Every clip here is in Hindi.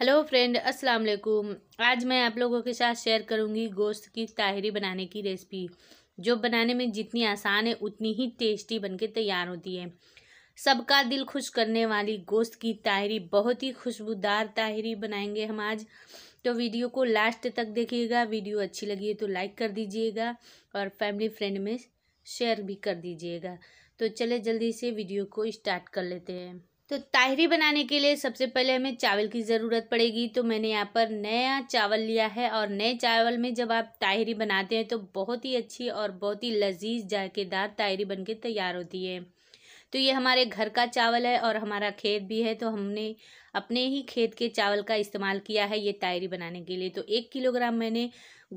हेलो फ्रेंड अस्सलाम वालेकुम आज मैं आप लोगों के साथ शेयर करूंगी गोश्त की ताहरी बनाने की रेसिपी जो बनाने में जितनी आसान है उतनी ही टेस्टी बनके तैयार होती है सबका दिल खुश करने वाली गोश्त की ताहरी बहुत ही खुशबूदार ताहरी बनाएंगे हम आज तो वीडियो को लास्ट तक देखिएगा वीडियो अच्छी लगी है तो लाइक कर दीजिएगा और फैमिली फ्रेंड में शेयर भी कर दीजिएगा तो चले जल्दी से वीडियो को स्टार्ट कर लेते हैं तो ताहरी बनाने के लिए सबसे पहले हमें चावल की ज़रूरत पड़ेगी तो मैंने यहाँ पर नया चावल लिया है और नए चावल में जब आप ताहरी बनाते हैं तो बहुत ही अच्छी और बहुत ही लजीज जायकेदार ताहरी बनके तैयार होती है तो ये हमारे घर का चावल है और हमारा खेत भी है तो हमने अपने ही खेत के चावल का इस्तेमाल किया है ये ताहरी बनाने के लिए तो एक किलोग्राम मैंने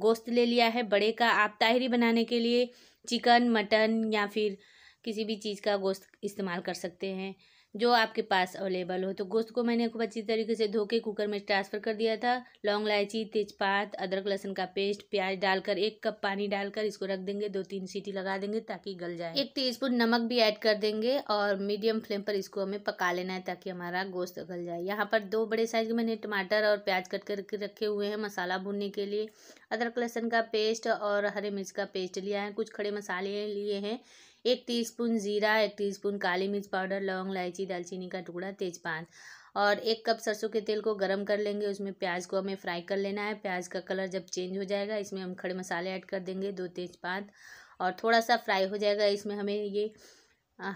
गोश्त ले लिया है बड़े का आप ताहरी बनाने के लिए चिकन मटन या फिर किसी भी चीज़ का गोश्त इस्तेमाल कर सकते हैं जो आपके पास अवेलेबल हो तो गोश्त को मैंने खूब अच्छी तरीके से धो के कुकर में ट्रांसफ़र कर दिया था लौंग इलायची तेजपात अदरक लहसन का पेस्ट प्याज डालकर एक कप पानी डालकर इसको रख देंगे दो तीन सीटी लगा देंगे ताकि गल जाए एक टीस्पून नमक भी ऐड कर देंगे और मीडियम फ्लेम पर इसको हमें पका लेना है ताकि हमारा गोश्त गल जाए यहाँ पर दो बड़े साइज के मैंने टमाटर और प्याज कट करके रखे हुए हैं मसाला भूनने के लिए अदरक लहसन का पेस्ट और हरे मिर्च का पेस्ट लिया है कुछ खड़े मसाले लिए हैं एक टीस्पून जीरा एक टीस्पून काली मिर्च पाउडर लौंग इलायची दालचीनी का टुकड़ा तेज़पात और एक कप सरसों के तेल को गरम कर लेंगे उसमें प्याज को हमें फ्राई कर लेना है प्याज का कलर जब चेंज हो जाएगा इसमें हम खड़े मसाले ऐड कर देंगे दो तेज़पात और थोड़ा सा फ्राई हो जाएगा इसमें हमें ये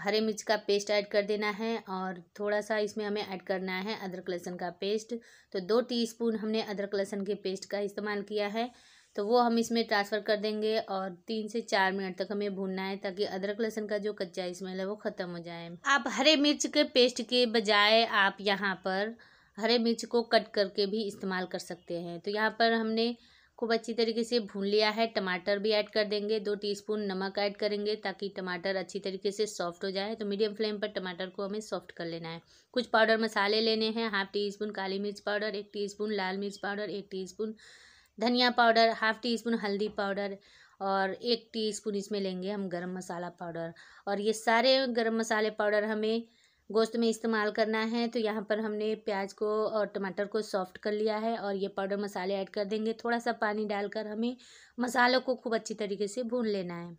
हरे मिर्च का पेस्ट ऐड कर देना है और थोड़ा सा इसमें हमें ऐड करना है अदरक लहसुन का पेस्ट तो दो टीस्पून हमने अदरक लहसुन के पेस्ट का इस्तेमाल किया है तो वो हम इसमें ट्रांसफ़र कर देंगे और तीन से चार मिनट तक हमें भूनना है ताकि अदरक लहसुन का जो कच्चा स्मेल है वो ख़त्म हो जाए आप हरे मिर्च के पेस्ट के बजाय आप यहाँ पर हरे मिर्च को कट करके भी इस्तेमाल कर सकते हैं तो यहाँ पर हमने खूब अच्छी तरीके से भून लिया है टमाटर भी ऐड कर देंगे दो टीस्पून नमक ऐड करेंगे ताकि टमाटर अच्छी तरीके से सॉफ्ट हो जाए तो मीडियम फ्लेम पर टमाटर को हमें सॉफ्ट कर लेना है कुछ पाउडर मसाले लेने हैं हाफ टी स्पून काली मिर्च पाउडर एक टीस्पून लाल मिर्च पाउडर एक टीस्पून धनिया पाउडर हाफ़ टी स्पून हल्दी पाउडर और एक टी स्पून इसमें लेंगे हम गरम मसाला पाउडर और ये सारे गरम मसाले पाउडर हमें गोश्त में इस्तेमाल करना है तो यहाँ पर हमने प्याज को और टमाटर को सॉफ्ट कर लिया है और ये पाउडर मसाले ऐड कर देंगे थोड़ा सा पानी डालकर हमें मसालों को खूब अच्छी तरीके से भून लेना है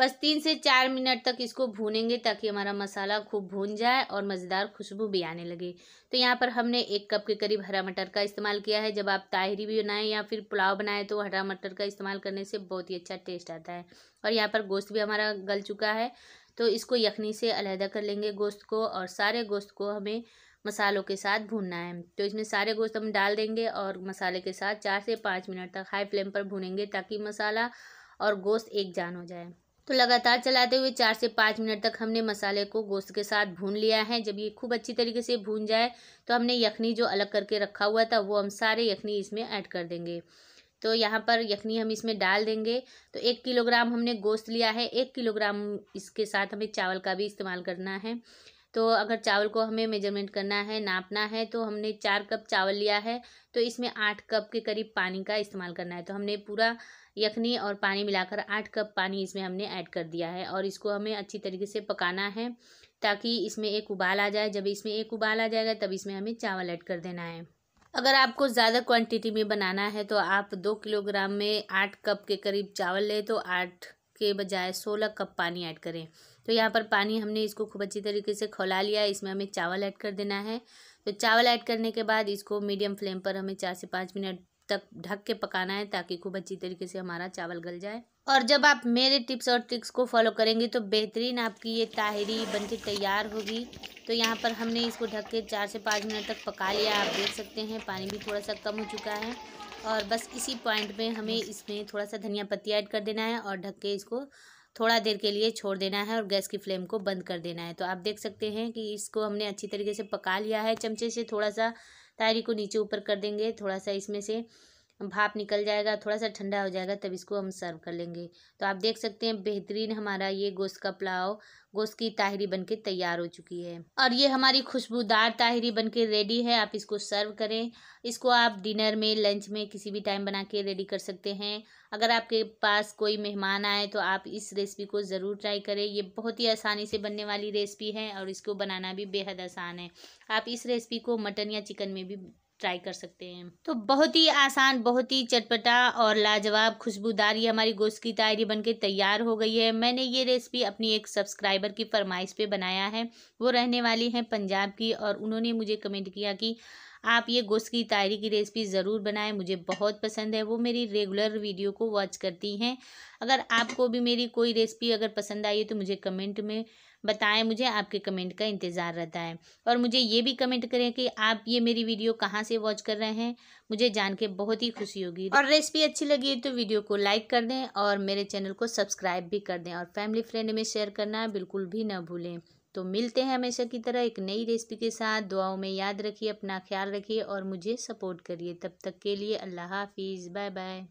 बस तीन से चार मिनट तक इसको भूनेंगे ताकि हमारा मसाला खूब भून जाए और मज़ेदार खुशबू भी आने लगे तो यहाँ पर हमने एक कप के करीब हरा मटर का इस्तेमाल किया है जब आप ताहरी भी बनाएं या फिर पुलाव बनाएं तो हरा मटर का इस्तेमाल करने से बहुत ही अच्छा टेस्ट आता है और यहाँ पर गोश्त भी हमारा गल चुका है तो इसको यखनी से अलहदा कर लेंगे गोश्त को और सारे गोश्त को हमें मसालों के साथ भूनना है तो इसमें सारे गोश्त हम डाल देंगे और मसाले के साथ चार से पाँच मिनट तक हाई फ्लेम पर भूनेंगे ताकि मसाला और गोश्त एक जान हो जाए तो लगातार चलाते हुए चार से पाँच मिनट तक हमने मसाले को गोश्त के साथ भून लिया है जब ये खूब अच्छी तरीके से भून जाए तो हमने यखनी जो अलग करके रखा हुआ था वो हम सारे यखनी इसमें ऐड कर देंगे तो यहाँ पर यखनी हम इसमें डाल देंगे तो एक किलोग्राम हमने गोश्त लिया है एक किलोग्राम इसके साथ हमें चावल का भी इस्तेमाल करना है तो अगर चावल को हमें मेजरमेंट करना है नापना है तो हमने चार कप चावल लिया है तो इसमें आठ कप के करीब पानी का इस्तेमाल करना है तो हमने पूरा यखनी और पानी मिलाकर आठ कप पानी इसमें हमने ऐड कर दिया है और इसको हमें अच्छी तरीके से पकाना है ताकि इसमें एक उबाल आ जाए जब इसमें एक उबाल आ जाएगा तब इसमें हमें चावल ऐड कर देना है अगर आपको ज़्यादा क्वांटिटी में बनाना है तो आप दो किलोग्राम में आठ कप के करीब चावल लें तो आठ के बजाय सोलह कप पानी ऐड करें तो यहाँ पर पानी हमने इसको खूब अच्छी तरीके से खौला लिया इसमें हमें चावल ऐड कर देना है तो चावल ऐड करने के बाद इसको मीडियम फ्लेम पर हमें चार से पाँच मिनट तक ढक के पकाना है ताकि खूब अच्छी तरीके से हमारा चावल गल जाए और जब आप मेरे टिप्स और ट्रिक्स को फॉलो करेंगे तो बेहतरीन आपकी ये ताहरी बनके तैयार होगी तो यहाँ पर हमने इसको ढक के चार से पाँच मिनट तक पका लिया आप देख सकते हैं पानी भी थोड़ा सा कम हो चुका है और बस इसी पॉइंट पे हमें इसमें थोड़ा सा धनिया पत्ती ऐड कर देना है और ढक के इसको थोड़ा देर के लिए छोड़ देना है और गैस की फ्लेम को बंद कर देना है तो आप देख सकते हैं कि इसको हमने अच्छी तरीके से पका लिया है चमचे से थोड़ा सा तारी को नीचे ऊपर कर देंगे थोड़ा सा इसमें से भाप निकल जाएगा थोड़ा सा ठंडा हो जाएगा तब इसको हम सर्व कर लेंगे तो आप देख सकते हैं बेहतरीन हमारा ये गोश्त का पुलाव गोश्त की ताहरी बनके तैयार हो चुकी है और ये हमारी खुशबूदार ताहरी बनके रेडी है आप इसको सर्व करें इसको आप डिनर में लंच में किसी भी टाइम बना के रेडी कर सकते हैं अगर आपके पास कोई मेहमान आए तो आप इस रेसिपी को ज़रूर ट्राई करें ये बहुत ही आसानी से बनने वाली रेसिपी है और इसको बनाना भी बेहद आसान है आप इस रेसिपी को मटन या चिकन में भी ट्राई कर सकते हैं तो बहुत ही आसान बहुत ही चटपटा और लाजवाब खुशबूदार ये हमारी गोश्त की तायरी बनके तैयार हो गई है मैंने ये रेसिपी अपनी एक सब्सक्राइबर की फरमाइश पे बनाया है वो रहने वाली हैं पंजाब की और उन्होंने मुझे कमेंट किया कि आप ये गोश्त की तायरी की रेसिपी ज़रूर बनाएं मुझे बहुत पसंद है वो मेरी रेगुलर वीडियो को वॉच करती हैं अगर आपको भी मेरी कोई रेसिपी अगर पसंद आई है तो मुझे कमेंट में बताएं मुझे आपके कमेंट का इंतज़ार रहता है और मुझे ये भी कमेंट करें कि आप ये मेरी वीडियो कहाँ से वॉच कर रहे हैं मुझे जान के बहुत ही खुशी होगी और रेसिपी अच्छी लगी है तो वीडियो को लाइक कर दें और मेरे चैनल को सब्सक्राइब भी कर दें और फैमिली फ्रेंड में शेयर करना बिल्कुल भी ना भूलें तो मिलते हैं हमेशा की तरह एक नई रेसिपी के साथ दुआओं में याद रखिए अपना ख्याल रखिए और मुझे सपोर्ट करिए तब तक के लिए अल्लाह हाफिज़ बाय बाय